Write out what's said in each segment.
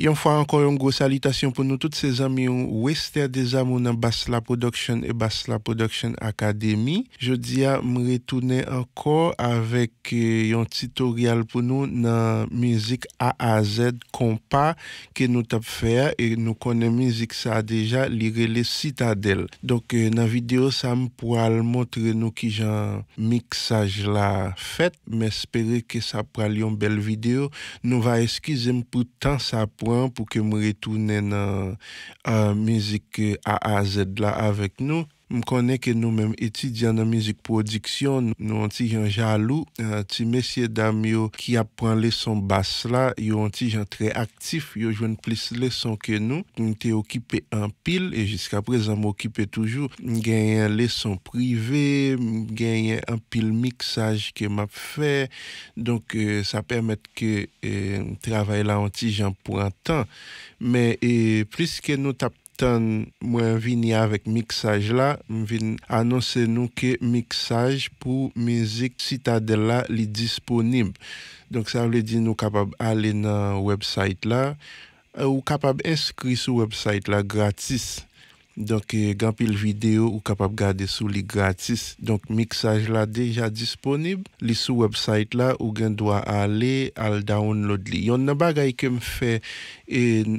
Yon fwa ankon yon gwo salutation pou nou tout se zami yon Wester des amis dans Basla Production et Basla Production Academy. Je Jodi a me retourner encore avec eh, yon tutorial pou nou nan musique A à Z kompa que nou tap fer et nou konen musique sa déjà li rele Citadel. Donc, eh, nan video sa m pou al montre nou ki jan mixage la fet. mais espere que sa pral yon belle vidéo. Nou va eskize m pou tan sa pour que je retourne dans la euh, musique A à Z avec nous. Je connais que nous-mêmes, étudiants en musique production, nous avons un jaloux, un petit messieurs dames qui apprend les sons basse là, ils ont gens très actif, ils jouent plus les sons que nous. Nous sommes occupés en pile et jusqu'à présent, m'occuper toujours. J'ai les sons privés, j'ai un pile mixage que m'a fait. Donc, ça e, permet que euh, travail là, on pour un temps. Mais e, plus que nous tapons Maintenant, je viens avec mixage-là. Je viens annoncer que le mixage pour musique citadelle est disponible. Donc, ça veut dire que nous sommes capables d'aller sur website-là ou d'inscrire sur ce website-là gratuitement. Donc, grand pile vidéo ou capable garder sous les gratis. Donc, mixage là déjà disponible. Les sous website là où gain doit aller al download y a une chose que me fait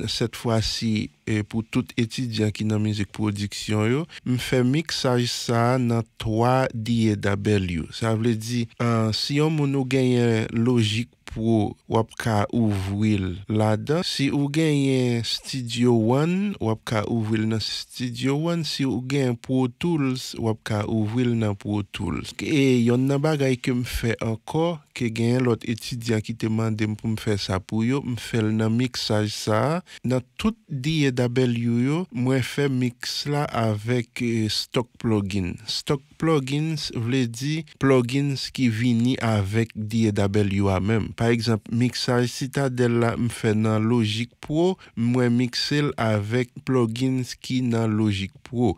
cette fois-ci pour tout étudiant qui dans musique production Je me fait mixage ça dans 3 DAW. Ça veut dire euh, si on nous gagne logique wap ka ouvwil la da. Si ou gen Studio One, wap ka ouvwil nan Studio One. Si ou gen Pro Tools, wap ka ouvwil nan Pro Tools. E yon nan bagay ke mfe anko, ke gen lot etidia ki temande m pou mfe sa pou yo, mfe l nan miksaj sa. Nan tout DAW yo, mwen fe miks la avek e, stok plug-in. Stok plug-in, vle di plug-in ki vini avek DAW yo amemp. Par exemple, mixage Citadel là, me fait dans Logic Pro, moi mixe avec plugins qui dans Logic Pro.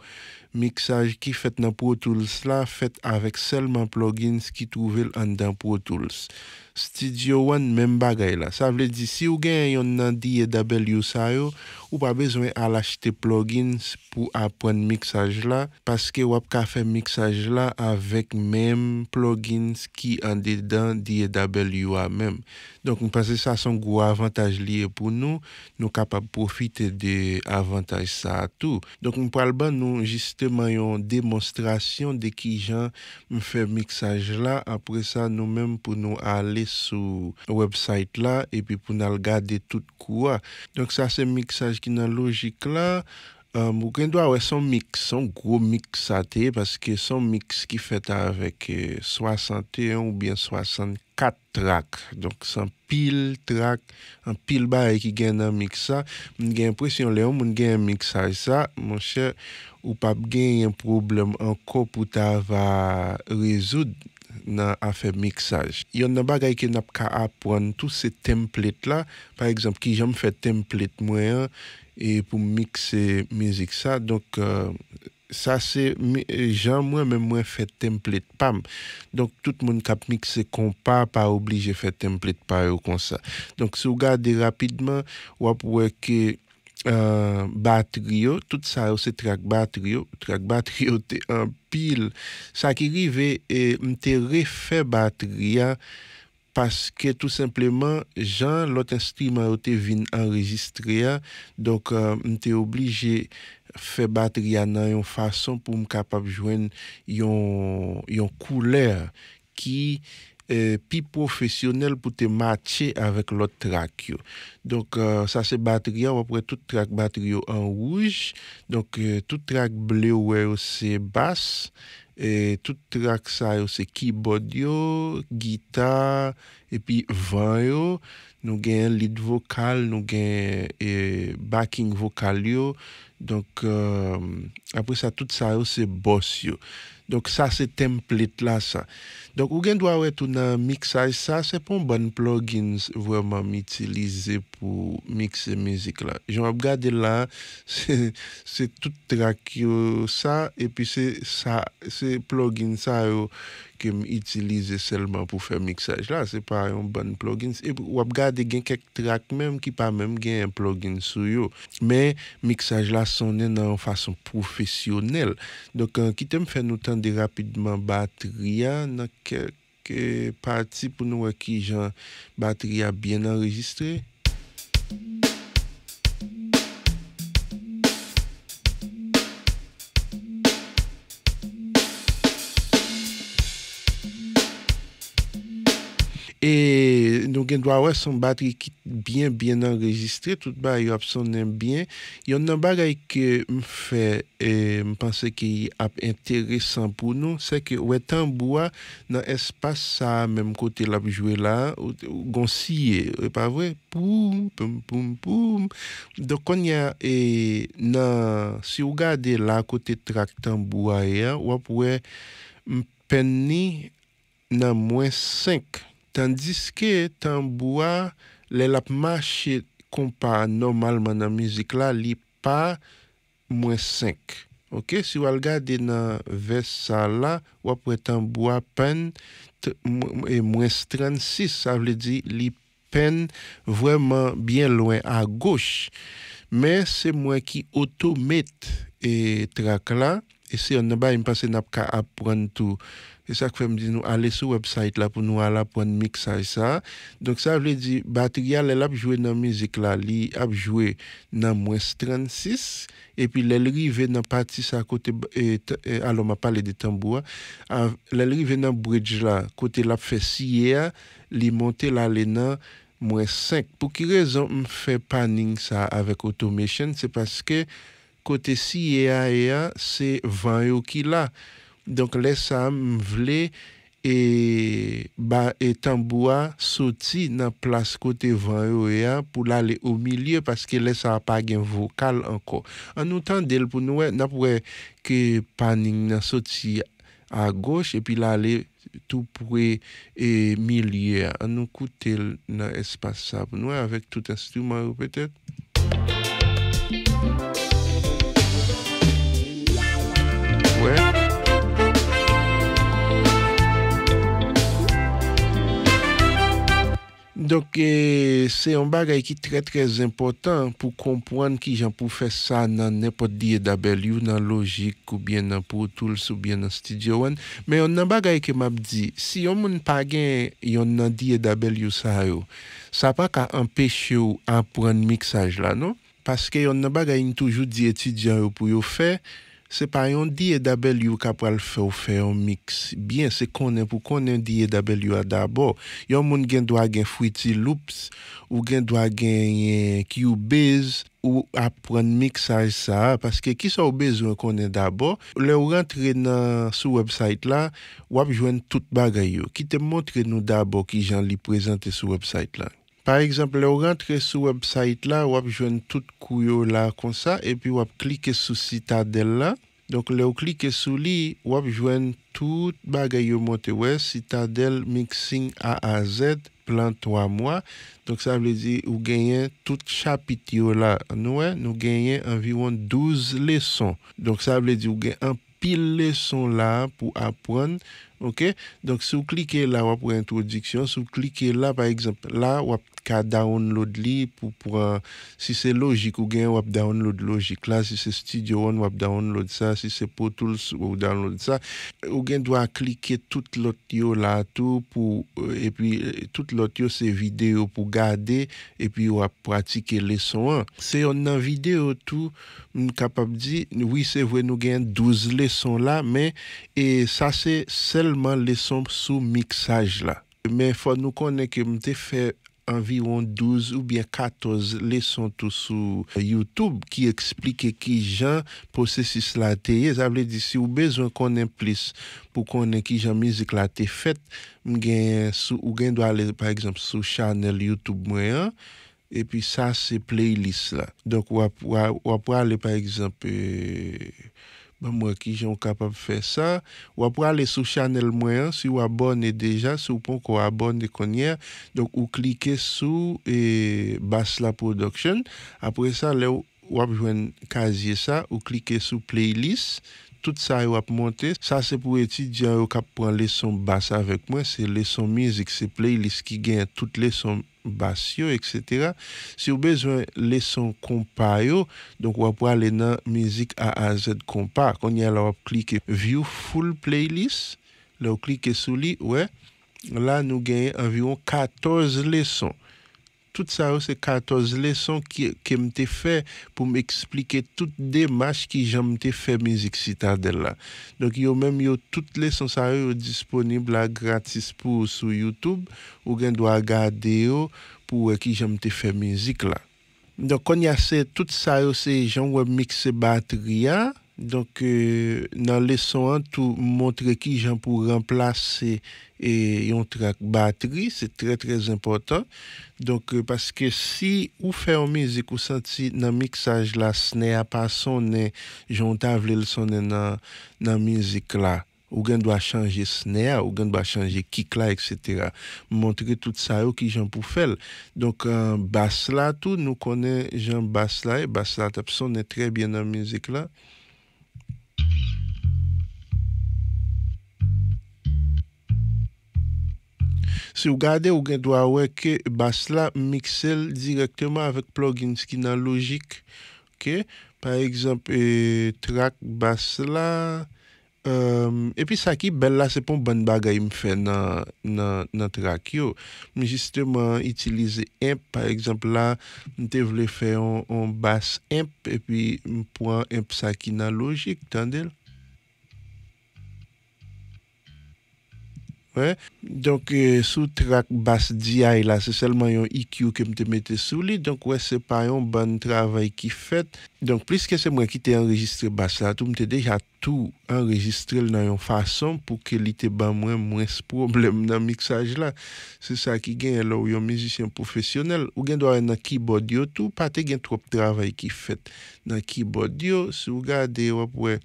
Mixage qui fait dans Pro Tools là, fait avec seulement plugins qui sont dans Pro Tools. Studio One men bagay la. Sa vle di, si ou gen yon nan DAW sa yo, ou pa bezwen al achete plug-ins pou apwen miksaj la, paske wap ka fè miksaj la avèk men plug-ins ki an dedan DAW a men. Donk m pwese sa son gwa avantaj liye pou nou, nou kapap profite de avantaj sa a tou. Donk m pral ban nou jisteman yon demonstrasyon de ki jen m fè miksaj la, apre sa nou men pou nou ale sous le website là et puis pour nous regarder tout quoi. Donc ça c'est mixage qui dans logique là. Euh, quand doit son mix, son gros mix parce que son mix qui fait avec 61 euh, ou bien 64 tracks. Donc, c'est un pile track, un pile bail qui gagne un mix ça. avez l'impression que on gagne un mixage ça, mon cher, ou pas un problème encore pour résoudre dans fait mixage. Il y a des choses qui n'a pas tous ces templates là, par exemple qui j'aime faire template moi et pour mixer musique ça. Donc ça euh, c'est j'aime moi même faire template pam. Donc tout le monde qui mixe compas pas obligé faire template par comme ça. Donc si vous regardez rapidement, vous voyez que Euh, batryo, tout sa yo se trak batryo, trak batryo te anpil. Sa ki rive, mte refe batrya, paske tout simpleman, jan, lote instryman yo te vin anregistrea, donk euh, mte oblije fe batrya nan yon fason pou m kapab jwen yon kouler ki... et euh, puis professionnel pour te matcher avec l'autre track. Donc, euh, ça, c'est batterie. Après, tout track en en rouge donc euh, tout track bleu c'est ça c'est tout track ça, c'est keyboard guitare et puis Nous un lead vocal, nous gagnons un backing vocal. Donc, après ça, tout ça, c'est boss Donc, ça, c'est template là, ça. Donk ou gen dwa wet ou nan miksaj sa, se pon ban plug-ins vwèm am itilize pou miksè mizik la. Jan wap gade la, se tout trak yo sa, e pi se plug-ins sa yo kem itilize selman pou fè miksaj la. Se pon ban plug-ins, wap e gade gen kek trak mèm ki pa mèm gen plug-ins sou yo. Mè miksaj la sonen nan fason profesyonel. Donk an kitèm fè nou tan de rapidman bat riyan, nan... kelke pati pou nou wakil jen batria bien enregistre. Yon dwa wè son batri ki bien, bien anregistre, tout ba yon ap sonen bien. Yon nan bagay ke m fè, e, m panse ki ap enteresan pou nou, se ke wè tanbouwa nan espasa, menm kote la pou jwe la, ou gonsiye, ou e pa wè, poum, poum, poum, poum. Do kon ya, e, nan, si ou gade la kote trak tanbouwa e a, wè m peni nan mwen senk. Tandiske tanbouwa lè lapmache kompa normalman nan mizik la li pa mwes 5. Ok, si wal gade nan ves sa la wapwe tanbouwa pen e mwes 36. Sa vle di li pen vweman bien lwen a goshe. Me se mwen ki otomet e trak la. Et si on n'a pas passer n'a pas apprendre tout c'est ça fait me dit, nous aller sur website là pour nous aller apprendre mixage ça donc ça veut dire batterie elle a joué dans musique là li a joué dans moins 36 et puis elle arrive dans partie ça côté Alors, on alors m'a parlé de tambour ah, elle arrive dans bridge là côté l'a fait hier li monter là dans moins 5 pour qui raison me fait panning ça avec automation c'est parce que kote si ea ea, se van eo ki la. Donk le sa mvle e, e tamboua soti nan plas kote van eo ea pou lale ou milye paske le sa apag en vokal anko. An nou tan del pou nou nan pou e ke paning nan soti a goche e pi lale tou pou e, e milye. An nou koute nan espasa pou nou e avèk tout astouman ou pètèd.... Donc, eh, c'est un bagage qui est très très important pour comprendre qui j'en pour faire ça dans n'importe quel d'abel, ou dans logique, ou bien dans pour tout, ou bien dans studio. One. Mais on a un bagage qui m'a dit, si on n'avez pas eu on n'a dit d'abel, ça pas qu'à empêcher d'apprendre le mixage là, non? Parce que y a un bagage toujours dit étudiant pour faire c'est pas un DAW qui a pral faire ou faire un mix. Bien, c'est qu'on pour qu'on ait un DAW d'abord. un monde qui doit gen Fruity Loops, ou gen doit gen cubes, ou apprendre mixage ça, parce que qui sont besoin qu'on ait d'abord, le rentrer dans ce website là, ou ap joindre tout bagay Qui te montre nous d'abord qui j'en li présente ce website là? Par exemple, là, on rentre sur website là, on joindre tout couillot là comme ça et puis on clique sur Citadelle. là. Donc là, on clique sur lui, on joindre tout bagaille monde, citadelle mixing A à Z plein 3 mois. Donc ça veut dire vous gagne tout chapitre là. Nous nous environ 12 leçons. Donc ça veut dire vous gagnez un pile leçon là pour apprendre OK? Donc, si vous cliquez là, pour pour introduction. Si vous cliquez là, par exemple, là, vous ka download li pou pou an euh, si se logik ou gen wap download logik la, si se studio an wap download sa, si se potouls wap download sa, ou gen dwa klike tout lot yo la tou pou, euh, epi, euh, tout lot yo se video pou gade, epi wap pratike leson an. Se yon nan video tou, mn kapap di, oui se vwe nou gen douze leson la, men, e sa se selman leson sou miksaj la. Men fwa nou konen ke mte fe environ 12 ou bien 14 leson tou sou YouTube ki explike ki jan posesis la te ye. Zavle di si ou bezon konen plis pou konen ki jan mizik la te fet ou gen do ale par exemple sou chanel YouTube mwen e pi sa se playlist la. Donk wap wap wap wap ale par exemple... Euh, ben moi qui j'en capable de faire ça, ou après aller sur channel Moyen, si vous abonnez déjà, si vous pouvez abonner donc vous cliquez sur et la Production. Après ça, là, vous besoin casier ça, vous cliquez sur Playlist tout ça yo ap monter ça c'est pour étudiants yo cap prendre leçon basse avec moi c'est leçon musique c'est playlist qui gagne toutes les leçons basses etc. Si vous avez besoin leçon compa yo, donc vous pouvez aller dans musique A à Z compa. On y a cliquer view full playlist, là vous cliquez sur lui, ouais. Là nous gagnons environ 14 leçons tout ça, c'est 14 leçons qui, qui m'ont fait pour m'expliquer toutes les démarches qui j'aime fait musique citadelle il y a même, toutes les leçons ça, disponibles là, gratis pour sur YouTube, Vous bien doit regarder pour qui j'aime fait musique là. Donc, on y a tout ça, c'est gens qui mixent batterie, donc, euh, dans les leçons, tout montrer qui j'aime pour remplacer et yon track batterie, c'est très très important. Donc euh, parce que si ou fait une musique ou senti nan mixage la ce n'est pas sonné, J'entends le son dans nan musique là. Ou doit changer snare, ou gen doit changer kick là, etc. Montrer tout ça qui j'en pour faire. Donc, euh, basse là, tout, nous connaissons Jean Basse là, et Basse là, sonne très bien dans musique là. Se ou gade, ou gen dwa weke bas la miksel direktyman avèk plug-ins ki nan logik. Par ekzamp, e, trak bas la, epi e sa ki bel la se pon ban bagay m fè nan trak yo. Mi jistèman itilize imp, par ekzamp la, m te vle fè an bas imp epi m pou an imp sa ki nan logik, tan del? Donk euh, sou trak bas diay la Se selman yon e IQ ke mte mette sou li Donk wè se pa yon ban travay ki fet Donk plis ke se mwen ki te enregistre bas la Tou mte deja tou enregistre l nan yon fason Pou ke li te ban mwen mwen se problem nan miksaj la Se sa ki gen yon mizisyen profesyonel Ou gen do a yon nan kibod yo tou Pate gen trop travay ki fet Nan kibod yo Sou gade wè pwè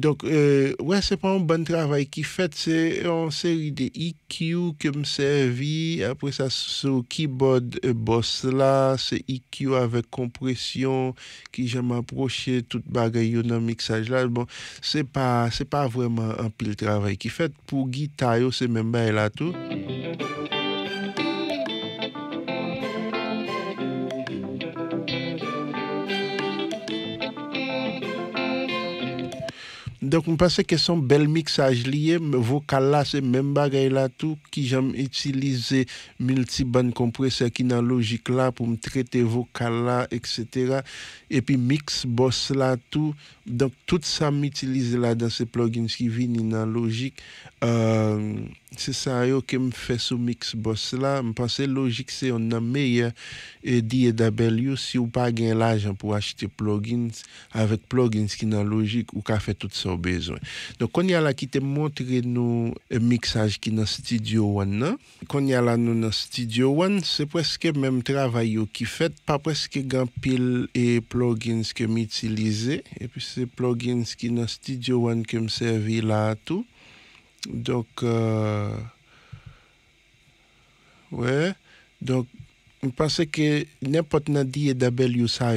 Donk, wè, euh, se pa an ban travay ki fèt, se an seri de EQ kem servi, apre sa sou keyboard euh, boss la, se EQ avèk kompresyon ki jè m'aproche tout bagay yo nan miksaj la, bon, se pa, se pa vwèman an pil travay ki fèt pou gita yo se men bè la tou. donc on pense que sont bel mixage lié vocal là c'est même bagaille là tout qui j'aime utiliser multi band compresseur qui dans logique là pour me traiter vocal là etc. et puis mix boss là tout donc tout ça m'utilise là dans ces plugins qui viennent dans logique euh, c'est ça yo que me fait sous mix boss là me pense logique c'est on a meilleur et DAW si ou pas gain l'argent pour acheter plugins avec plugins qui dans logique ou qu'a fait tout ça on y a là qui te montre nous mixage qui qui dans studio One. Hein? y a la nous dans studio One, c'est presque le même travail qui fait, pas presque gan pile et plugins que m'utiliser et puis c'est plugins qui dans studio One que me servi là tout donc euh, ouais. donc, je pense que n'importe qui a dit que au a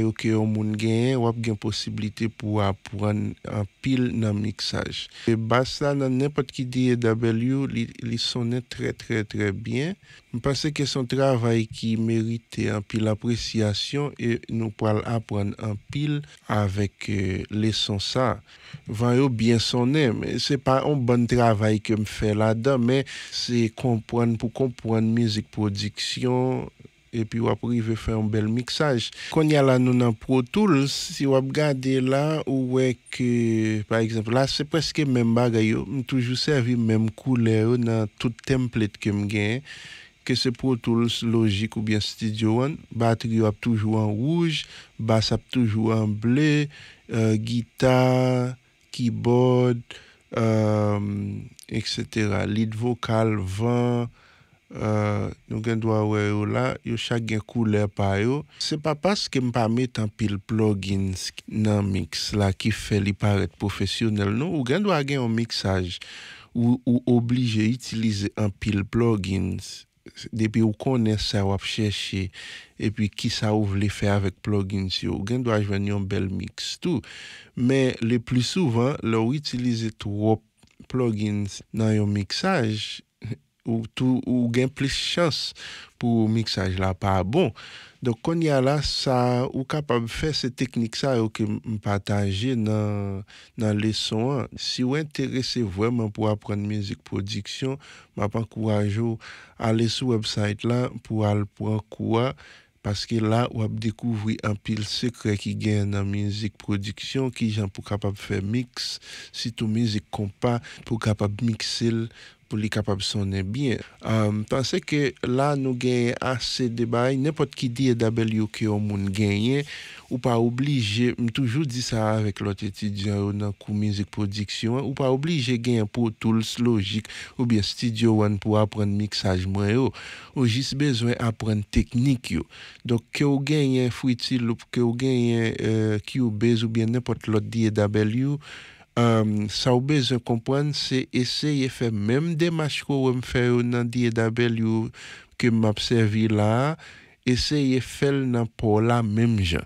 eu ou a possibilité pour apprendre un pile dans mixage. Et basta n'importe qui dit d'abel il sonnait très très très bien. Je pense que son travail qui méritait un pile d'appréciation et nous pouvons apprendre un pile avec euh, les sons ça. va bien sonné mais c'est pas un bon travail que me fait là-dedans mais c'est comprendre pour comprendre musique production et puis il veut faire un bel mixage. quand y a là nous dans Pro Tools, si on regarde là, ou que par exemple, là c'est presque même bagage toujours toujours servi même couleur dans toute template que m que que soit Pro Tools Logique ou bien Studio One, batterie y toujours en rouge, bass toujours toujours en bleu, euh, Guitare, keyboard, euh, etc. lead vocal vent Uh, nou gen dwa wè yo la, yo chak gen koule pa yo. plugins mix la qui fait les paret professionnels non ou gen dwa ou, oblige itilize an plugins depi ou konen sa wap et epi ki sa ou plugins yo. Ou gen bel mix tout. Mais le plus souvent, lorsqu'on itilize plugins dans un mixage, ou tout ou gain plus chance pour mixage là pas bon donc quand y a là ça ou capable faire cette techniques ça que partager dans dans leçon si vous intéressé vraiment pour apprendre musique production m'a encourage à aller sur website là pour aller prendre quoi. parce que là, vous découvrir un pile secret qui gagne dans la musique production, qui gens pour capable faire mix, si tout musique compas, pour capable mixer pou li kapab sonen byen. Pense ke la nou genye ase debay, nepot ki diye dabelyou ki yo moun genye, ou pa oblije, m toujou di sa avek lote etidyon yo nan kou mizik prodiksyon, ou pa oblije genye pou tools logik, ou bien studio wan pou apren miksaj mwen yo, ou jis bezwen apren teknik yo. Dok ke yo genye fwiti loup, ke yo genye ki yo bez ou bien nepot lote diye dabelyou, Ehm, sa oube zan kompwant se eseye fe menm demach kou wèm fe ou nan diye dabèl yu kem apsevi la eseye fel nan pou la menm jen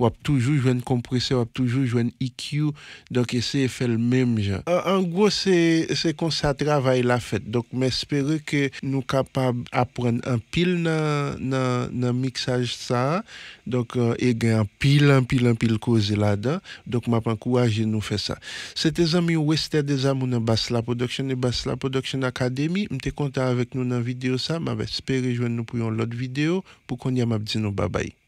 E on e a toujours joué un compresseur, on a toujours joué un EQ. Donc, essayer de faire le même. genre en gros, c'est comme ça travaille la fête Donc, j'espère que nous sommes capables d'apprendre un pile dans le mixage. Ça. Donc, il euh, y e un pile, un pile, un pile choses là-dedans. Donc, je nous faire ça. C'était Zami Western des de dans Basla Production et Basla Production Academy. Je suis content avec nous dans la vidéo. j'espère que nous pour l'autre vidéo pour qu'on y ait un bye bye.